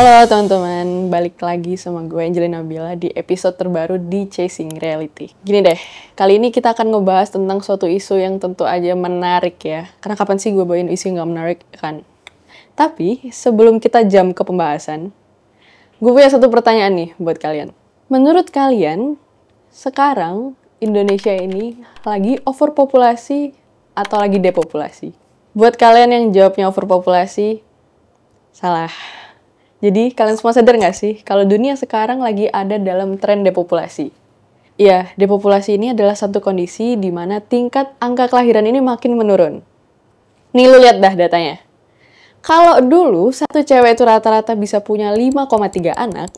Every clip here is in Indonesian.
Halo teman-teman, balik lagi sama gue Angelina Bila di episode terbaru di Chasing Reality. Gini deh, kali ini kita akan ngebahas tentang suatu isu yang tentu aja menarik ya. Karena kapan sih gue bawain isu yang gak menarik kan? Tapi sebelum kita jam ke pembahasan, gue punya satu pertanyaan nih buat kalian. Menurut kalian, sekarang Indonesia ini lagi overpopulasi atau lagi depopulasi? Buat kalian yang jawabnya overpopulasi, salah jadi kalian semua sadar nggak sih kalau dunia sekarang lagi ada dalam tren depopulasi? Ya, depopulasi ini adalah satu kondisi di mana tingkat angka kelahiran ini makin menurun. Nih lu lihat dah datanya. Kalau dulu satu cewek itu rata-rata bisa punya 5,3 anak,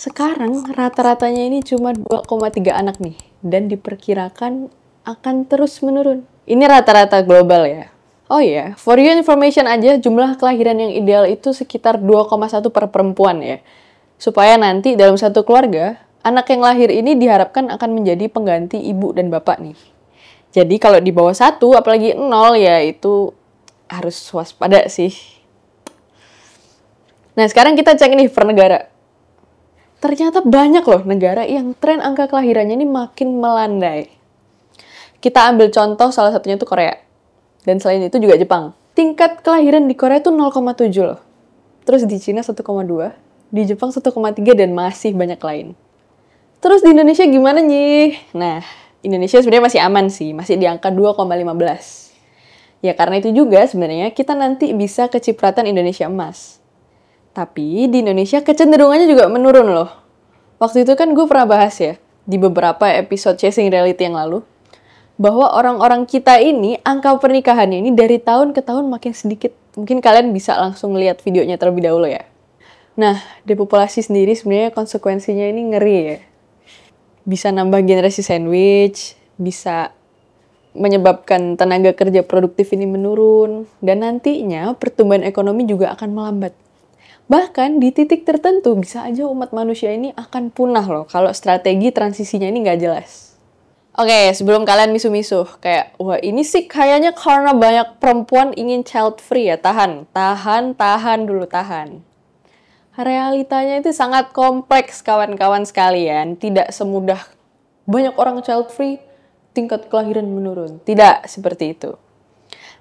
sekarang rata-ratanya ini cuma 2,3 anak nih dan diperkirakan akan terus menurun. Ini rata-rata global ya. Oh iya, yeah. for your information aja jumlah kelahiran yang ideal itu sekitar 2,1 per perempuan ya. Supaya nanti dalam satu keluarga, anak yang lahir ini diharapkan akan menjadi pengganti ibu dan bapak nih. Jadi kalau di bawah satu, apalagi nol ya itu harus waspada sih. Nah sekarang kita cek nih per negara. Ternyata banyak loh negara yang tren angka kelahirannya ini makin melandai. Kita ambil contoh salah satunya itu Korea dan selain itu juga Jepang. Tingkat kelahiran di Korea itu 0,7 loh. Terus di Cina 1,2, di Jepang 1,3 dan masih banyak lain. Terus di Indonesia gimana nih? Nah, Indonesia sebenarnya masih aman sih, masih di angka 2,15. Ya karena itu juga sebenarnya kita nanti bisa kecipratan Indonesia emas. Tapi di Indonesia kecenderungannya juga menurun loh. Waktu itu kan gue pernah bahas ya, di beberapa episode Chasing Reality yang lalu, bahwa orang-orang kita ini angka pernikahannya ini dari tahun ke tahun makin sedikit. Mungkin kalian bisa langsung lihat videonya terlebih dahulu ya. Nah, depopulasi sendiri sebenarnya konsekuensinya ini ngeri ya. Bisa nambah generasi sandwich, bisa menyebabkan tenaga kerja produktif ini menurun, dan nantinya pertumbuhan ekonomi juga akan melambat. Bahkan di titik tertentu bisa aja umat manusia ini akan punah loh kalau strategi transisinya ini nggak jelas. Oke, okay, sebelum kalian misu-misu, kayak, wah ini sih kayaknya karena banyak perempuan ingin child free ya, tahan, tahan, tahan dulu, tahan. Realitanya itu sangat kompleks kawan-kawan sekalian, tidak semudah banyak orang child free, tingkat kelahiran menurun. Tidak seperti itu.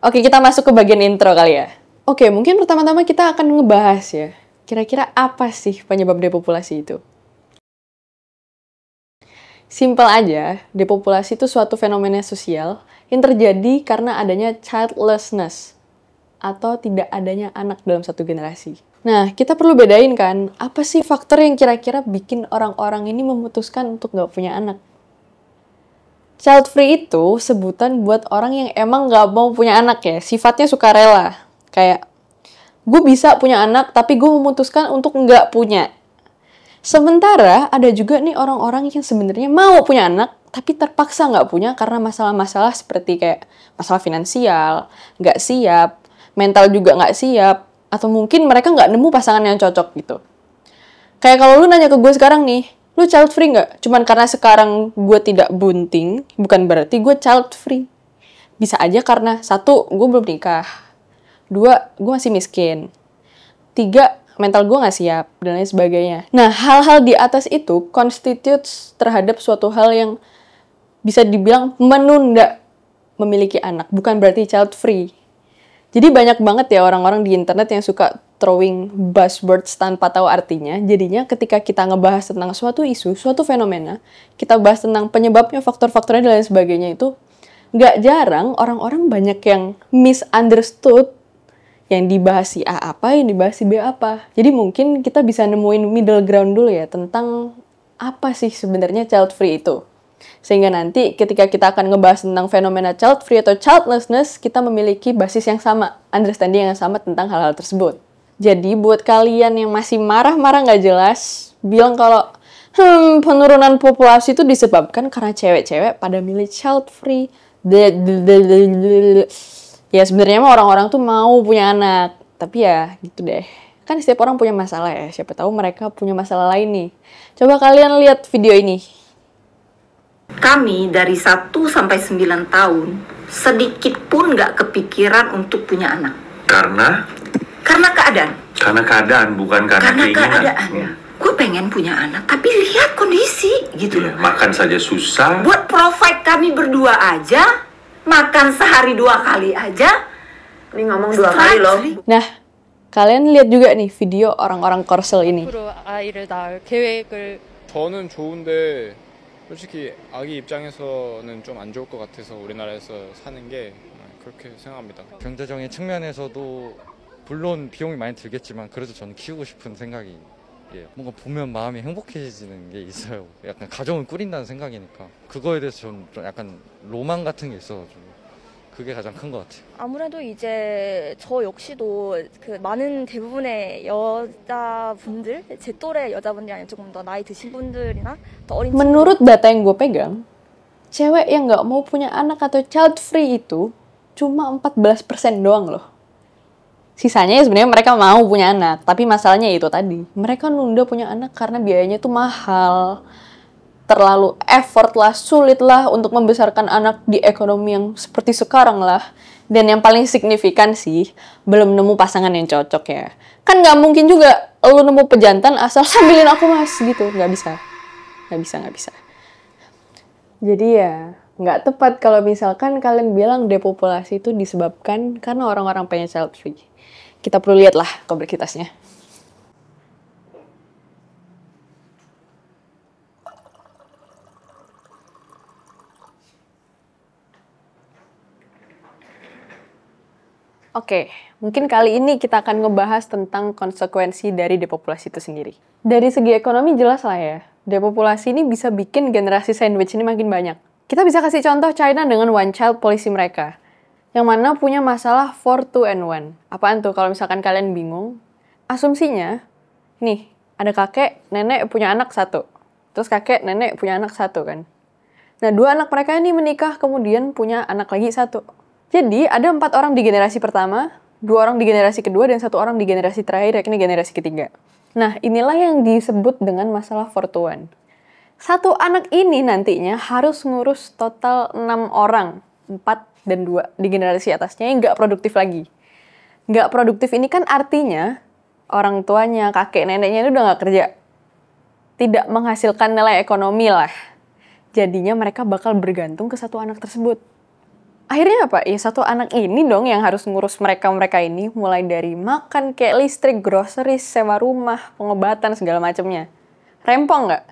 Oke, okay, kita masuk ke bagian intro kali ya. Oke, okay, mungkin pertama-tama kita akan ngebahas ya, kira-kira apa sih penyebab depopulasi itu? Simpel aja, depopulasi itu suatu fenomena sosial yang terjadi karena adanya childlessness atau tidak adanya anak dalam satu generasi. Nah, kita perlu bedain kan, apa sih faktor yang kira-kira bikin orang-orang ini memutuskan untuk nggak punya anak? Child free itu sebutan buat orang yang emang nggak mau punya anak ya, sifatnya sukarela. Kayak, gue bisa punya anak, tapi gue memutuskan untuk nggak punya Sementara ada juga nih orang-orang yang sebenarnya mau punya anak, tapi terpaksa nggak punya karena masalah-masalah seperti kayak masalah finansial, nggak siap, mental juga nggak siap, atau mungkin mereka nggak nemu pasangan yang cocok gitu. Kayak kalau lu nanya ke gue sekarang nih, lu child free nggak? Cuman karena sekarang gue tidak bunting, bukan berarti gue child free. Bisa aja karena satu, gue belum nikah. Dua, gue masih miskin. Tiga, mental gue nggak siap dan lain sebagainya. Nah hal-hal di atas itu constitutes terhadap suatu hal yang bisa dibilang menunda memiliki anak, bukan berarti child free. Jadi banyak banget ya orang-orang di internet yang suka throwing buzzwords tanpa tahu artinya. Jadinya ketika kita ngebahas tentang suatu isu, suatu fenomena, kita bahas tentang penyebabnya, faktor-faktornya, dan lain sebagainya itu, nggak jarang orang-orang banyak yang misunderstood yang dibahas si A apa, yang dibahas si B apa. Jadi mungkin kita bisa nemuin middle ground dulu ya tentang apa sih sebenarnya child free itu. Sehingga nanti ketika kita akan ngebahas tentang fenomena child free atau childlessness, kita memiliki basis yang sama, understanding yang sama tentang hal-hal tersebut. Jadi buat kalian yang masih marah-marah nggak jelas, bilang kalau hmm, penurunan populasi itu disebabkan karena cewek-cewek pada milih child free ya sebenarnya mah orang-orang tuh mau punya anak tapi ya gitu deh kan setiap orang punya masalah ya siapa tahu mereka punya masalah lain nih coba kalian lihat video ini kami dari 1 sampai 9 tahun sedikit pun nggak kepikiran untuk punya anak karena karena keadaan karena keadaan bukan karena, karena keinginan keadaan. Ya gue pengen punya anak tapi lihat kondisi gitu iya, loh makan saja susah buat provide kami berdua aja makan sehari dua kali aja. Ini ngomong dua kali loh. Nah, kalian lihat juga nih video orang-orang Korsel ini. 아이를 낳을 계획을 저는 좋은데 솔직히 아기 입장에서는 좀안 좋을 것 같아서 우리나라에서 사는 게 그렇게 생각합니다. 경제적인 측면에서도 물론 비용이 많이 들겠지만 그래도 저는 키우고 싶은 생각이 생각이요 예, 뭔가 보면 마음이 행복해지는 게 있어요. 약간 가정을 꾸린다는 생각이니까 그거에 대해서 좀 약간 로망 같은 게 있어가지고 그게 가장 큰것 같아요. 아무래도 이제 저 역시도 그 많은 대부분의 여자분들, 제 또래 여자분들이 아니면 조금 더 나이 드신 분들이나 더 어린 Menurut data yang gue pegang, cewek y a nggak mau punya anak atau child free itu cuma 14% doang loh. sisanya ya sebenarnya mereka mau punya anak tapi masalahnya itu tadi mereka nunda punya anak karena biayanya itu mahal terlalu effort lah sulit lah untuk membesarkan anak di ekonomi yang seperti sekarang lah dan yang paling signifikan sih belum nemu pasangan yang cocok ya kan nggak mungkin juga lu nemu pejantan asal sambilin aku mas gitu nggak bisa nggak bisa nggak bisa jadi ya nggak tepat kalau misalkan kalian bilang depopulasi itu disebabkan karena orang-orang pengen selfie kita perlu lihat lah kompleksitasnya. Oke, mungkin kali ini kita akan ngebahas tentang konsekuensi dari depopulasi itu sendiri. Dari segi ekonomi jelas lah ya, depopulasi ini bisa bikin generasi sandwich ini makin banyak. Kita bisa kasih contoh China dengan one child policy mereka yang mana punya masalah 4, two and 1. Apaan tuh kalau misalkan kalian bingung? Asumsinya, nih, ada kakek, nenek punya anak satu. Terus kakek, nenek punya anak satu kan. Nah, dua anak mereka ini menikah kemudian punya anak lagi satu. Jadi, ada empat orang di generasi pertama, dua orang di generasi kedua, dan satu orang di generasi terakhir, yakni generasi ketiga. Nah, inilah yang disebut dengan masalah one Satu anak ini nantinya harus ngurus total enam orang, empat dan dua di generasi atasnya yang nggak produktif lagi. Nggak produktif ini kan artinya orang tuanya, kakek, neneknya itu udah nggak kerja. Tidak menghasilkan nilai ekonomi lah. Jadinya mereka bakal bergantung ke satu anak tersebut. Akhirnya apa? Ya satu anak ini dong yang harus ngurus mereka-mereka ini mulai dari makan, kayak listrik, grocery, sewa rumah, pengobatan, segala macamnya. Rempong nggak?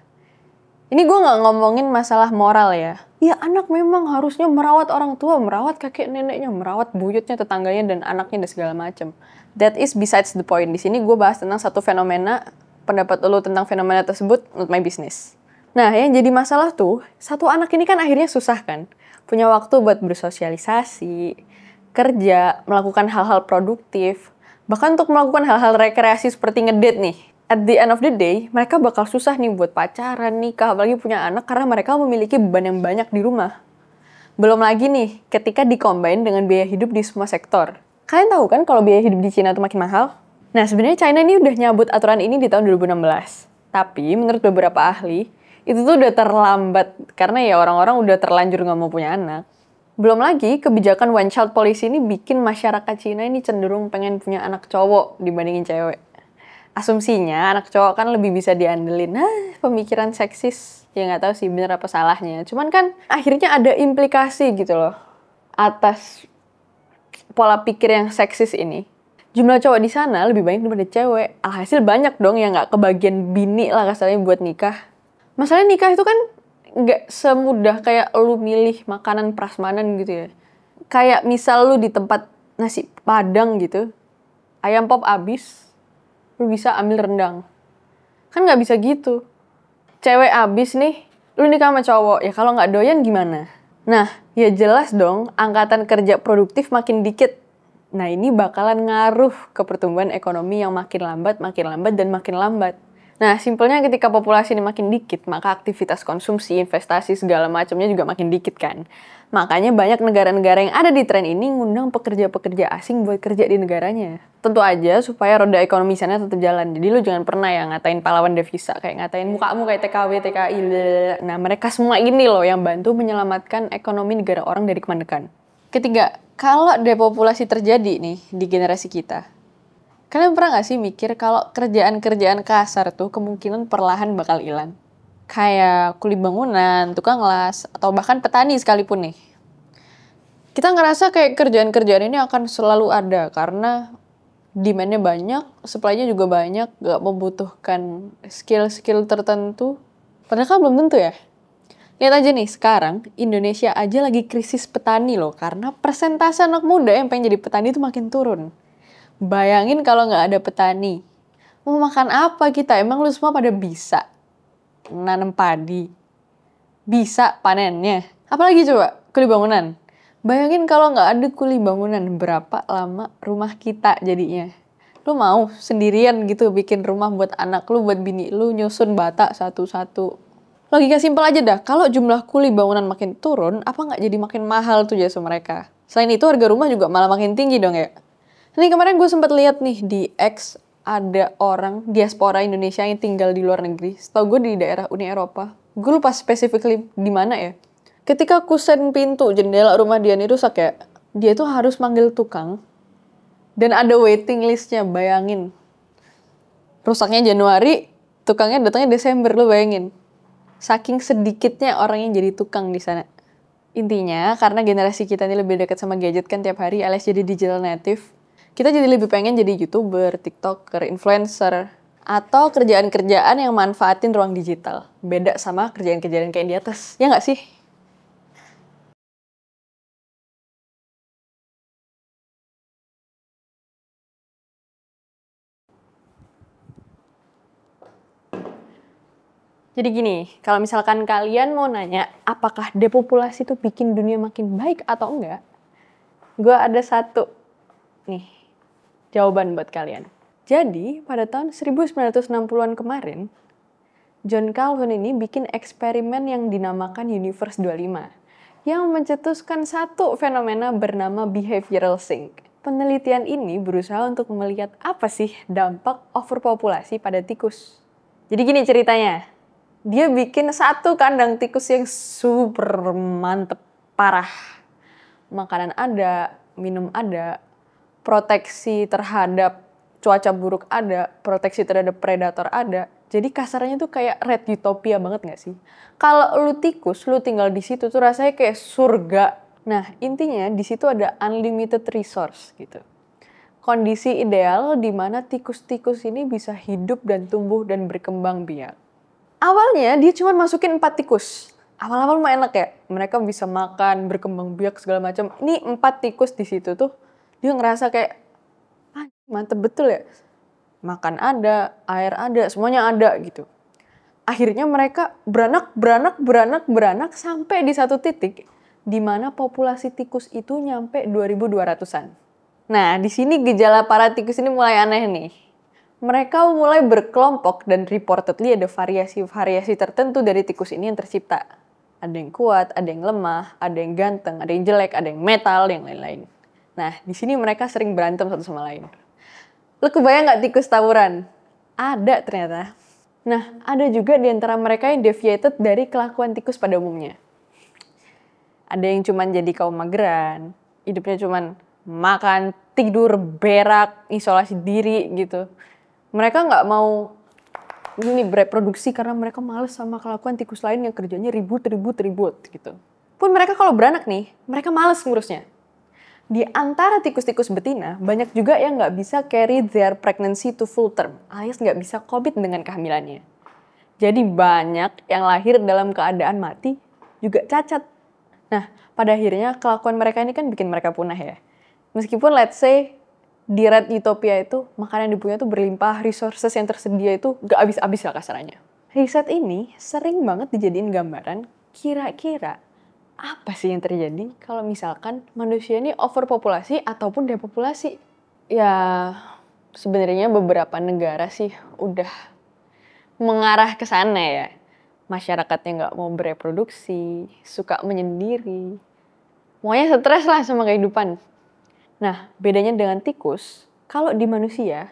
Ini gue gak ngomongin masalah moral ya. Ya anak memang harusnya merawat orang tua, merawat kakek neneknya, merawat buyutnya, tetangganya, dan anaknya, dan segala macem. That is besides the point. Di sini gue bahas tentang satu fenomena, pendapat lo tentang fenomena tersebut, not my business. Nah, yang jadi masalah tuh, satu anak ini kan akhirnya susah kan? Punya waktu buat bersosialisasi, kerja, melakukan hal-hal produktif, bahkan untuk melakukan hal-hal rekreasi seperti ngedate nih at the end of the day, mereka bakal susah nih buat pacaran, nikah, apalagi punya anak karena mereka memiliki beban yang banyak di rumah. Belum lagi nih, ketika dikombain dengan biaya hidup di semua sektor. Kalian tahu kan kalau biaya hidup di Cina itu makin mahal? Nah, sebenarnya China ini udah nyabut aturan ini di tahun 2016. Tapi, menurut beberapa ahli, itu tuh udah terlambat karena ya orang-orang udah terlanjur nggak mau punya anak. Belum lagi, kebijakan one child policy ini bikin masyarakat Cina ini cenderung pengen punya anak cowok dibandingin cewek asumsinya anak cowok kan lebih bisa diandelin nah pemikiran seksis ya nggak tahu sih bener apa salahnya cuman kan akhirnya ada implikasi gitu loh atas pola pikir yang seksis ini jumlah cowok di sana lebih banyak daripada cewek alhasil banyak dong yang nggak kebagian bini lah kasarnya buat nikah masalahnya nikah itu kan nggak semudah kayak lu milih makanan prasmanan gitu ya kayak misal lu di tempat nasi padang gitu ayam pop abis lu bisa ambil rendang. Kan nggak bisa gitu. Cewek abis nih, lu nikah sama cowok, ya kalau nggak doyan gimana? Nah, ya jelas dong, angkatan kerja produktif makin dikit. Nah, ini bakalan ngaruh ke pertumbuhan ekonomi yang makin lambat, makin lambat, dan makin lambat. Nah, simpelnya ketika populasi ini makin dikit, maka aktivitas konsumsi, investasi, segala macamnya juga makin dikit kan. Makanya banyak negara-negara yang ada di tren ini ngundang pekerja-pekerja asing buat kerja di negaranya. Tentu aja supaya roda ekonomi sana tetap jalan. Jadi lu jangan pernah ya ngatain pahlawan devisa, kayak ngatain mukamu kayak TKW, TKI. Nah, mereka semua ini loh yang bantu menyelamatkan ekonomi negara orang dari kemandekan. Ketiga, kalau depopulasi terjadi nih di generasi kita, Kalian pernah gak sih mikir kalau kerjaan-kerjaan kasar tuh kemungkinan perlahan bakal hilang? Kayak kulit bangunan, tukang las, atau bahkan petani sekalipun nih. Kita ngerasa kayak kerjaan-kerjaan ini akan selalu ada karena demand-nya banyak, supply-nya juga banyak, gak membutuhkan skill-skill tertentu. Padahal kan belum tentu ya. Lihat aja nih, sekarang Indonesia aja lagi krisis petani loh, karena persentase anak muda yang pengen jadi petani itu makin turun. Bayangin kalau nggak ada petani. Mau makan apa kita? Emang lu semua pada bisa? Nanam padi. Bisa panennya. Apalagi coba? Kuli bangunan. Bayangin kalau nggak ada kuli bangunan, berapa lama rumah kita jadinya? Lu mau sendirian gitu bikin rumah buat anak lu, buat bini lu, nyusun bata satu-satu. Logika simpel aja dah, kalau jumlah kuli bangunan makin turun, apa nggak jadi makin mahal tuh jasa mereka? Selain itu harga rumah juga malah makin tinggi dong ya? Ini kemarin gue sempat lihat nih di X ada orang diaspora Indonesia yang tinggal di luar negeri. Setahu gue di daerah Uni Eropa. Gue lupa specifically di mana ya. Ketika kusen pintu jendela rumah dia ini rusak ya, dia tuh harus manggil tukang. Dan ada waiting listnya, bayangin. Rusaknya Januari, tukangnya datangnya Desember, lo bayangin. Saking sedikitnya orang yang jadi tukang di sana. Intinya, karena generasi kita ini lebih dekat sama gadget kan tiap hari, alias jadi digital native, kita jadi lebih pengen jadi youtuber, tiktoker, influencer, atau kerjaan-kerjaan yang manfaatin ruang digital. Beda sama kerjaan-kerjaan kayak di atas, ya nggak sih? Jadi gini, kalau misalkan kalian mau nanya apakah depopulasi itu bikin dunia makin baik atau enggak, gue ada satu nih jawaban buat kalian. Jadi, pada tahun 1960-an kemarin, John Calhoun ini bikin eksperimen yang dinamakan Universe 25 yang mencetuskan satu fenomena bernama behavioral sink. Penelitian ini berusaha untuk melihat apa sih dampak overpopulasi pada tikus. Jadi gini ceritanya, dia bikin satu kandang tikus yang super mantep, parah. Makanan ada, minum ada, proteksi terhadap cuaca buruk ada, proteksi terhadap predator ada. Jadi kasarnya tuh kayak red utopia banget gak sih? Kalau lu tikus, lu tinggal di situ tuh rasanya kayak surga. Nah, intinya di situ ada unlimited resource gitu. Kondisi ideal di mana tikus-tikus ini bisa hidup dan tumbuh dan berkembang biak. Awalnya dia cuma masukin empat tikus. Awal-awal mah enak ya, mereka bisa makan, berkembang biak segala macam. Ini empat tikus di situ tuh dia ngerasa kayak ah, mantep betul ya makan ada air ada semuanya ada gitu akhirnya mereka beranak beranak beranak beranak sampai di satu titik di mana populasi tikus itu nyampe 2200-an. Nah, di sini gejala para tikus ini mulai aneh nih. Mereka mulai berkelompok dan reportedly ada variasi-variasi tertentu dari tikus ini yang tercipta. Ada yang kuat, ada yang lemah, ada yang ganteng, ada yang jelek, ada yang metal, yang lain-lain. Nah, di sini mereka sering berantem satu sama lain. Lo kebayang nggak tikus tawuran? Ada ternyata. Nah, ada juga di antara mereka yang deviated dari kelakuan tikus pada umumnya. Ada yang cuman jadi kaum mageran, hidupnya cuman makan, tidur, berak, isolasi diri gitu. Mereka nggak mau ini bereproduksi karena mereka males sama kelakuan tikus lain yang kerjanya ribut, ribut, ribut gitu. Pun mereka kalau beranak nih, mereka males ngurusnya di antara tikus-tikus betina, banyak juga yang nggak bisa carry their pregnancy to full term, alias nggak bisa COVID dengan kehamilannya. Jadi banyak yang lahir dalam keadaan mati juga cacat. Nah, pada akhirnya kelakuan mereka ini kan bikin mereka punah ya. Meskipun let's say di Red Utopia itu makanan yang dipunya itu berlimpah, resources yang tersedia itu nggak habis-habis lah kasarannya. Riset ini sering banget dijadiin gambaran kira-kira apa sih yang terjadi kalau misalkan manusia ini overpopulasi ataupun depopulasi? Ya, sebenarnya beberapa negara sih udah mengarah ke sana ya. Masyarakatnya nggak mau bereproduksi, suka menyendiri. maunya stres lah sama kehidupan. Nah, bedanya dengan tikus, kalau di manusia,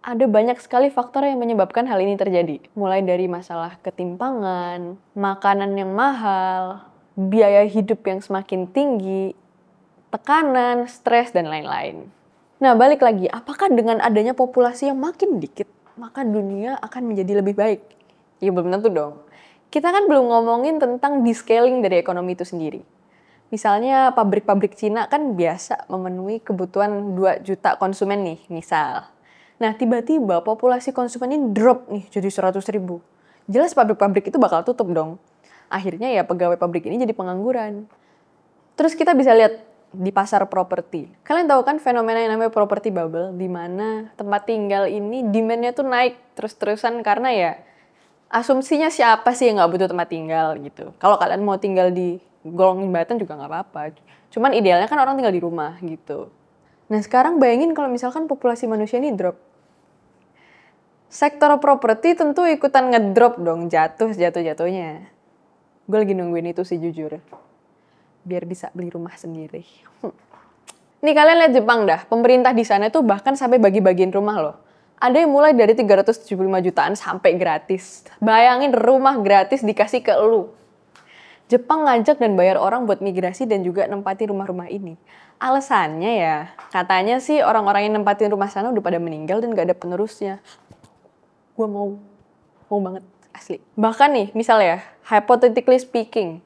ada banyak sekali faktor yang menyebabkan hal ini terjadi. Mulai dari masalah ketimpangan, makanan yang mahal, biaya hidup yang semakin tinggi, tekanan, stres, dan lain-lain. Nah, balik lagi, apakah dengan adanya populasi yang makin dikit, maka dunia akan menjadi lebih baik? Ya belum tentu dong. Kita kan belum ngomongin tentang descaling dari ekonomi itu sendiri. Misalnya pabrik-pabrik Cina kan biasa memenuhi kebutuhan 2 juta konsumen nih, misal. Nah, tiba-tiba populasi konsumen ini drop nih jadi 100 ribu. Jelas pabrik-pabrik itu bakal tutup dong akhirnya ya pegawai pabrik ini jadi pengangguran. Terus kita bisa lihat di pasar properti. Kalian tahu kan fenomena yang namanya properti bubble, di mana tempat tinggal ini demand-nya tuh naik terus-terusan karena ya asumsinya siapa sih yang nggak butuh tempat tinggal gitu. Kalau kalian mau tinggal di golongan jembatan juga nggak apa-apa. Cuman idealnya kan orang tinggal di rumah gitu. Nah sekarang bayangin kalau misalkan populasi manusia ini drop. Sektor properti tentu ikutan ngedrop dong, jatuh jatuh-jatuhnya. Gue lagi nungguin itu sih jujur. Biar bisa beli rumah sendiri. Hmm. Nih kalian lihat Jepang dah, pemerintah di sana tuh bahkan sampai bagi-bagiin rumah loh. Ada yang mulai dari 375 jutaan sampai gratis. Bayangin rumah gratis dikasih ke lu. Jepang ngajak dan bayar orang buat migrasi dan juga nempati rumah-rumah ini. Alasannya ya, katanya sih orang-orang yang nempatin rumah sana udah pada meninggal dan gak ada penerusnya. Gue mau, mau banget asli. Bahkan nih, misalnya, hypothetically speaking,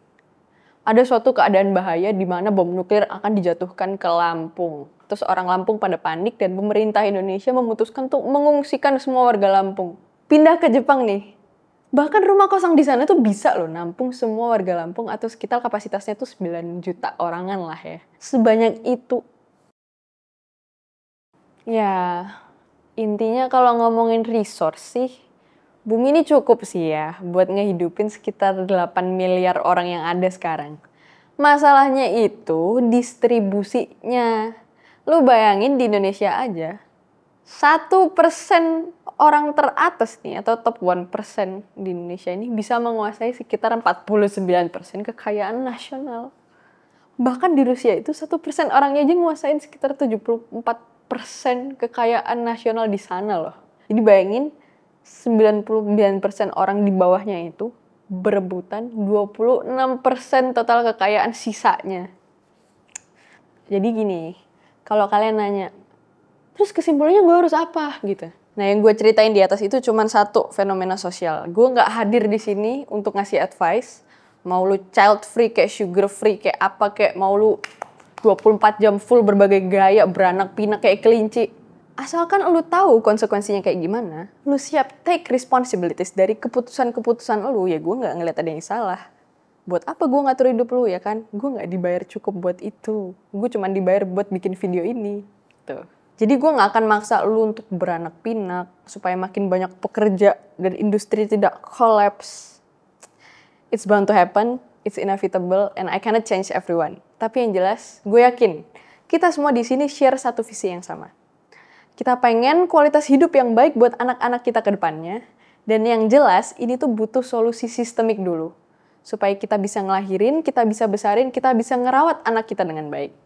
ada suatu keadaan bahaya di mana bom nuklir akan dijatuhkan ke Lampung. Terus orang Lampung pada panik dan pemerintah Indonesia memutuskan untuk mengungsikan semua warga Lampung. Pindah ke Jepang nih. Bahkan rumah kosong di sana tuh bisa loh nampung semua warga Lampung atau sekitar kapasitasnya tuh 9 juta orangan lah ya. Sebanyak itu. Ya, intinya kalau ngomongin resource sih, Bumi ini cukup sih ya buat ngehidupin sekitar 8 miliar orang yang ada sekarang. Masalahnya itu distribusinya. Lu bayangin di Indonesia aja, satu persen orang teratas nih atau top 1% di Indonesia ini bisa menguasai sekitar 49% kekayaan nasional. Bahkan di Rusia itu satu persen orangnya aja nguasain sekitar 74% kekayaan nasional di sana loh. Jadi bayangin 99% orang di bawahnya itu berebutan 26% total kekayaan sisanya. Jadi gini, kalau kalian nanya, terus kesimpulannya gue harus apa gitu. Nah yang gue ceritain di atas itu cuma satu fenomena sosial. Gue nggak hadir di sini untuk ngasih advice. Mau lu child free kayak sugar free kayak apa kayak mau lu 24 jam full berbagai gaya beranak pinak kayak kelinci. Asalkan lu tahu konsekuensinya kayak gimana, lu siap take responsibilities dari keputusan-keputusan lu, ya gue nggak ngeliat ada yang salah. Buat apa gue ngatur hidup lu ya kan? Gue nggak dibayar cukup buat itu. Gue cuma dibayar buat bikin video ini. Tuh. Jadi gue nggak akan maksa lu untuk beranak pinak supaya makin banyak pekerja dan industri tidak collapse. It's bound to happen, it's inevitable, and I cannot change everyone. Tapi yang jelas, gue yakin kita semua di sini share satu visi yang sama kita pengen kualitas hidup yang baik buat anak-anak kita ke depannya. Dan yang jelas, ini tuh butuh solusi sistemik dulu. Supaya kita bisa ngelahirin, kita bisa besarin, kita bisa ngerawat anak kita dengan baik.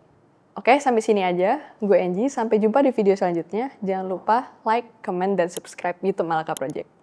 Oke, sampai sini aja. Gue Angie, sampai jumpa di video selanjutnya. Jangan lupa like, comment, dan subscribe YouTube Malaka Project.